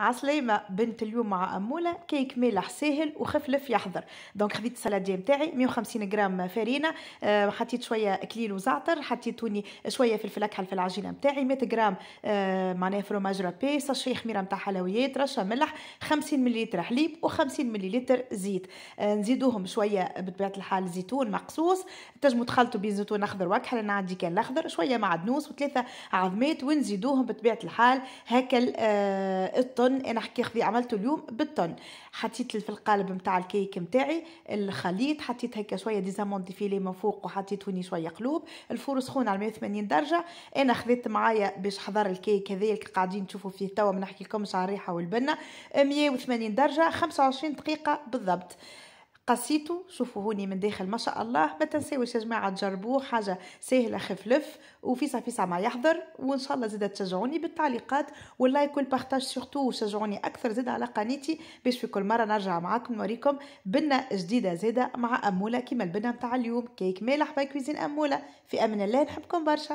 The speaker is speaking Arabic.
عسلامة بنت اليوم مع أمولة كيك مالح ساهل وخفلف يحضر دونك خديت السلادية نتاعي 150 غرام فرينة آه، حطيت شوية كليل وزعتر حطيت توني شوية فلفل أكحل في العجينة نتاعي 100 غرام آه، معناها فروماج رابي ساشي خميرة نتاع حلويات رشة ملح 50 مليلتر حليب و50 مليلتر زيت آه، نزيدوهم شوية بطبيعة الحال زيتون مقصوص تنجمو تخلطو بين زيتون أخضر وأكحل أنا عندي كان الأخضر شوية معدنوس وثلاثة عظمات ونزيدوهم بطبيعة الحال هكا الطن طن انا حكي خبي عملته اليوم بالطن حطيت في القالب نتاع الكيك نتاعي الخليط حطيت هكا شويه ديزامون فيلي من فوق وحطيت هوني شويه قلوب الفور سخون على 180 درجه انا خذيت معايا باش حضر الكيك هذايا اللي قاعدين تشوفوا فيه توا ما نحكي لكمش على الريحه والبنه 180 درجه 25 دقيقه بالضبط قصيتو شوفوا هوني من داخل ما شاء الله ما تنساوش يا جماعه تجربوه حاجه سهله خفلف وفي صافي ما يحضر وان شاء الله زاده تشجعوني بالتعليقات واللايك والبارتاج سورتو وشجعوني اكثر زاده على قناتي باش في كل مره نرجع معاكم نوريكم بنه جديده زاده مع اموله كيما البنه نتاع اليوم كيك مالح باي كويزين اموله في امان الله نحبكم برشا